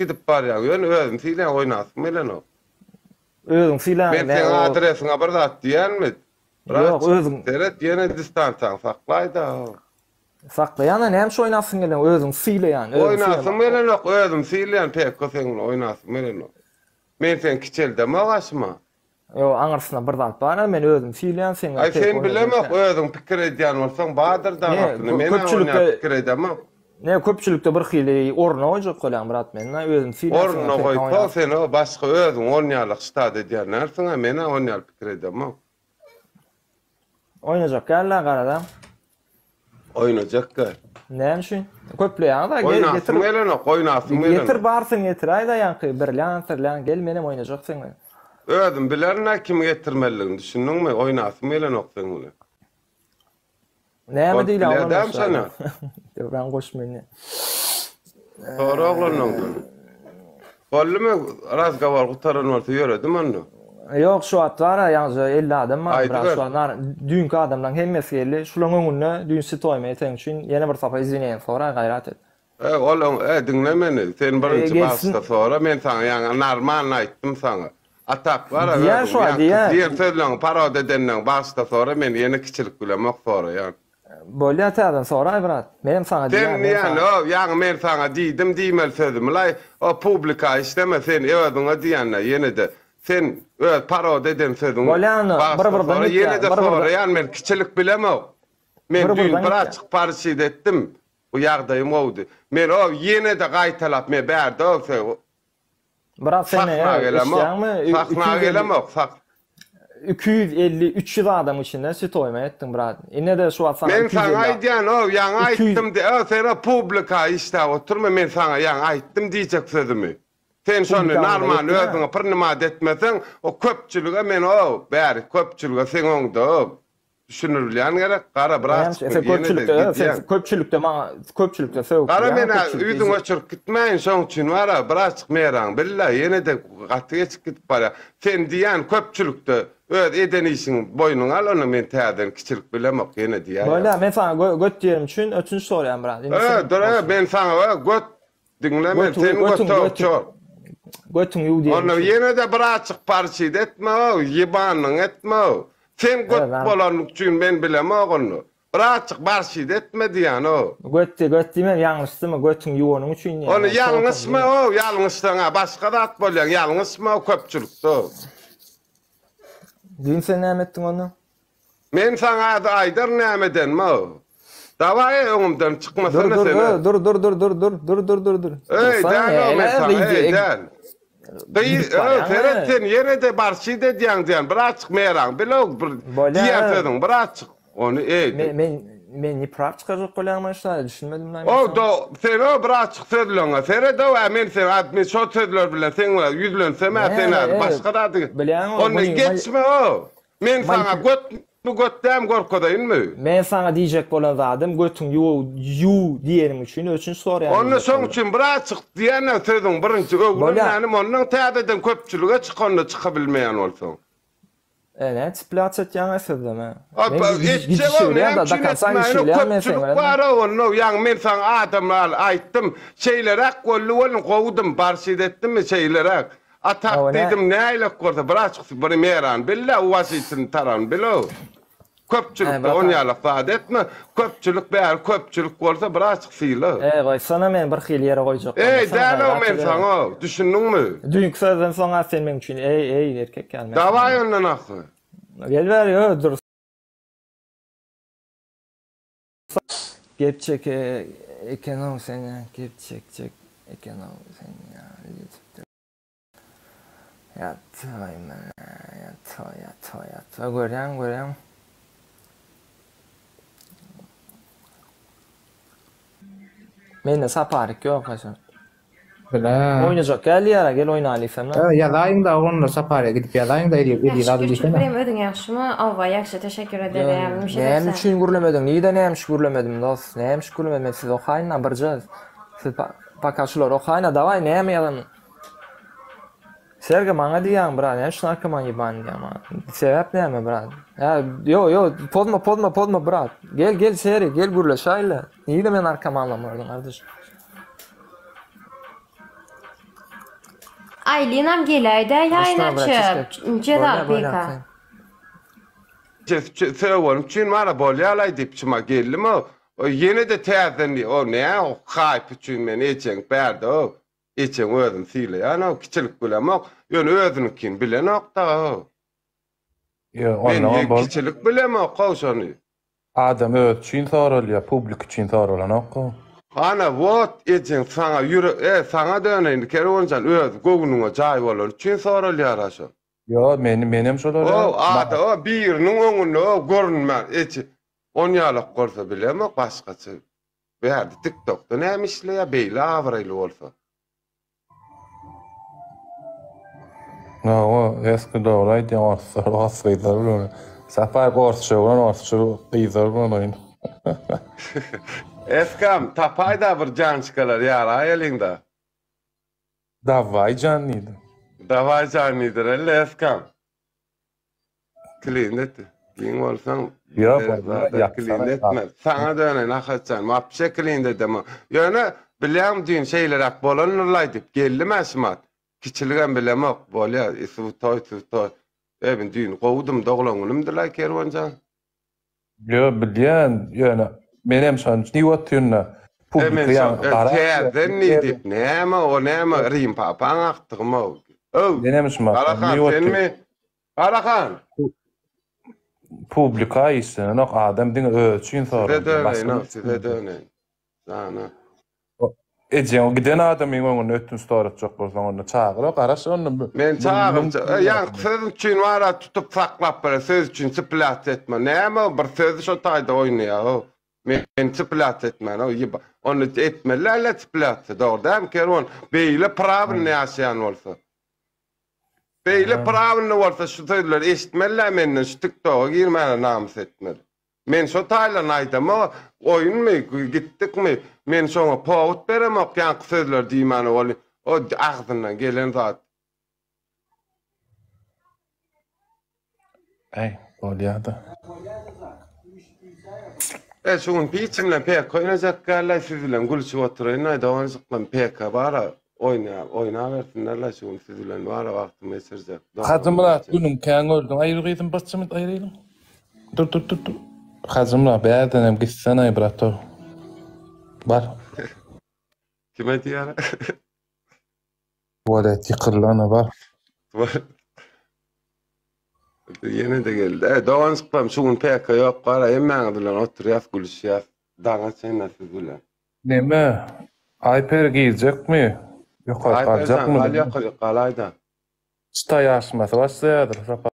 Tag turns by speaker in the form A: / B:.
A: gidip bar ya. Yön özün silen oynat. Melen o.
B: Özün silen. Ben sen
A: adresin haber da diyen mi?
B: Yok özün.
A: Teret yine distantan saklaydı.
B: Sakla yana şu oynasın gelen özün sile yani. Oynasın
A: melen o. Özün silen pek kosen oynasın melen o. Men sen kiçel de
B: Yo anarsyna bir zat bana men özüm fiilen sen. Ay sen bilemek
A: özüm pikir edýän bolsaň baýdyr da. Men köpçülükde
B: pikir edýän. Ne köpçülükde bir hili orna ojak kolan brat men na özüm fil. Orna goy to
A: sen o başqa özüm onyalyk stad edýär nersiňe men onyal pikir edem.
B: Oynajak galla garadam.
A: Oynajak gal.
B: Näme şu? Köplü ýa da gel getir. Oynasyň
A: elene oynasyň elene. Getir
B: barsyň getir aýda ýanky bir lanter lan gel menem oynajaksyň.
A: Özüm bilen kim getirmeliň düşündiňmi? Oynasyň elene
B: Näme diýle alamaýam sana. Döwran goşmeni.
A: Sonra ee, oglanlaň. Bollumy razgawar gutaran barsa ýöredim onu.
B: Yok şu atlara yalnız 50 adam var. Biraz şu an? anlar dünkü adamdan hemmesi geldi. Şulan önüne dün sitoymaya tençin yeni bir sapa izleyen sonra gayret et.
A: E oğlum e dinle beni. Sen birinci hafta sonra ben sana yani normal ayttım sana. Atak var. Diğer şu diğer. Diğer sözlen parada denen başta sonra ben yeni kiçilik bilemok sonra yani.
B: bolýa täzeden sonra ibrat. Men sana diýdim. Sen ýa no,
A: ýa men saňa diýdim diýmel sözüm. Laý o publika işdeme sen ýa-da diýenler ýene de sen o paro deden sözüň.
B: Bolan bir bir bir. Ýene de sonra ýa men
A: kiçilik bilemek.
B: Men dün praçyk
A: parsy detdim. Bu ýagdaýym gowdy. Men o ýene de gaýtalap me berdi o sen.
B: Bırak seni ya. Sakna gelemok. Sakna gelemok. 250-300 adam içinden süt oyma ettim brad. Ne de şu atsan Men sana aydiyan
A: o, yan aydım de, o sen republika işte oturma men sana yan aydım diyecek sözümü. Sen sonu narmanı ödüne pırnama etmesin, o köpçülüge men o, bari köpçülüge sen onda o, düşünürlän gerek gara biraz sen köpçülükte sen
B: köpçülükde ma köpçülükde sevk gara men üýdüň
A: açyp gitmeýin şoň üçin bara biraz meýran billa ýene de gatyga çyk gitip bara sen diýen köpçülükde öz edeni işin boynuna al onu men täden kiçilik bilemek ýene diýer.
B: Bolla men sana göt diýerim üçin üçin soraýan bara. E, dora
A: men sana göt dinleme sen göt çor.
B: Götüň ýuw diýer. Onu
A: ýene de biraz çyk parçy etme, ýebanyň etme. Sen göt bolanlık için ben bilem onu. Rahatçık barşid etmedi
B: yani o. Götte götte mi yanlıştı mı götün yuvanın için. Onu yanlış mı
A: o yanlıştığına başka da at bolyan yanlış mı o köpçülükte o.
B: Dün sen ne ettin onu?
A: Men sana da aydar ne eden mi o? Davaya öňümden çykmasana seni.
B: Dur dur dur dur dur dur dur dur dur dur. Ey, dan o men sana, ey, dan.
A: Dey, Ferentin de barçı de diyan diyan, bir açık
B: meyran, bir bir diyan dedin, bir çyk. Onu eydi. Men, men, men ni prav çıkacak kolyan düşünmedim lan. O, do,
A: sen o, bir açık sözlü ona, e, sen o, sen, min şo sözlü sen o, sen sen o, men sana, göt
B: Bu götdem gorkodayın mı? Men sana diyecek bolan zadım götün yu yu diyelim üçün üçün sor yani. Onu son
A: bura çık diýen tırdın birinji gövgünün yani onun köpçülüge çykanda onu bilmeýän bilmeyen
B: Ene, tiplat et yan esirde mi? Opa, etçe o ne? Da
A: yan men sana adamla aittim, şeylere kollu olin mi Atak dedim, ne aylak korda, uvasitin Köpçülük de on yalak zahat etme. Köpçülük be er
B: köpçülük olsa bir açık sıyla. Ee vay sana men bir hil yere koyacak. Ey dene o men sana. Düşündün mü? Dün sözden sonra sen men erkek gelme. Davay önden akı. Gel ver ya dur. Gep sen e, sen ya. Ya toy ya toy me ne sa parecchio faccio. Quella... Ogni giochielliera che lo in alifem. Eh, ya daim da onunla sa pare gidip ya daim da ediyor ediyor adı dişe. Benim ödün yaşımı alva yakşı teşekkür ederim. Ne hem için gurlemedim. İyi de ne hem gurlemedim dost. Ne hem gurlemedim siz o hainle barcaz. Siz pa o hainle davay ne hem yalan. Serge manga nga diyan, brad, şuna shun arka man iban diyan, ma. Sevab diyan, mi, brad? Ya, yo, yo, podmo, podmo, podmo, brad. Gel, gel, seri, gel, gurla, shayli. Niyida man arka man lam urdan, ardash? Ay, linam gelaydi, ay, aynachir. Chedak, peka.
A: Ches, ches, çin olim, chun mara, boli alaydi, chuma gelim, o. O, yeni de tazini, o, ne, o, khaypi, chun, men, echen, berdi, o. içen özüm siyle. Ana o kiçilik bile mok. Yani özünü kin bile nokta Yo, ben ye bol... kiçilik bile mok kavşanı. Adam öz çin sarıl ya, publik çin sarıl anakka. Ana vot etin sana yürü e sana döne indi kere onca öz gogununa çay bolan çin sarıl ya raşo. Yo, men menem şolar. O, ada o bir nun onun o görünme eti. On yalak korsa bile mok başkası. Berdi TikTok'ta ne işle ya beyle avrayla olsa. No, esku do rajt jam arthë, arthë i dhërë rënë. Sa pa e arthë që urën, arthë që i dhërë rënë. Eskam, ta payda bir can çıkalar yara elinde. Davay canlıydı. Davay canlıydı, elle eskam. Klinet, bin olsan Yok, klinet etmez. Sana ne akatsan, mapşe klinet edemem. Yani bileyim düğün şeyler akbolanırlar deyip, geldi meşmat. Kiçilgen bile mak bolya isivtoy isivtoy. Ebin düğün kovdum doglanğınım dila kervancan. Yo bilýän, ýöne menem şonu niwat ýönne. Publiklyň gara. Täzen nidi? Näme o näme Rim papaň akdygma? Öw. Denemiş ma. Garahan senmi? Garahan. Publika ýa-da adam diňe öçün sorar. Dede, dede. Zana. Ece o giden adam iň öňüne ötün story çok bolsa onu çağıra garaş onu. Men çağırım. Ýa-ni yani, söz üçin wara tutup saklap bir söz üçin siplat etme. Näme bir söz şo taýda oýnaýar. Men siplat etme. O ýa yiba... onu etme. Lala siplat, dogry däm kerwon. Beýle prawny ýaşaýan bolsa. Beýle prawny bolsa şu söýdüler eşitmeler menden şu TikTok-a girmäne namys etmeler. Men şo taýlaryny aýdym, oýunmy, mi? Men şoňa pawut beremok, oýan gysdylar diýmäni bol. O agdyndan gelen zat. Ey, goliada. E şu gün piçimle pek oynajak galla sizlen gulçu oturayn, aýda oňsyklan pek bara, oýna, oýna bersinler la şu gün sizlen bara wagt meserjek. Hatymlat,
B: günüm käň gördüm, aýrygydym,
A: başçymyt aýrylym. Dur, dur, dur, dur. Hazımla beğendim gitsene İbrato. Var. Kime diyara? Tuvaleti kırlana var. Yine de geldi. E, doğan sıklam şugun pek yok kara yemeğe duran otur yaz gülüş yaz. Dana sen nasıl duran? Ne mi? Ayper giyecek mi? Yok artık alacak mı? Ayper sen kalacak mı? Çıta yaşması başlayadır.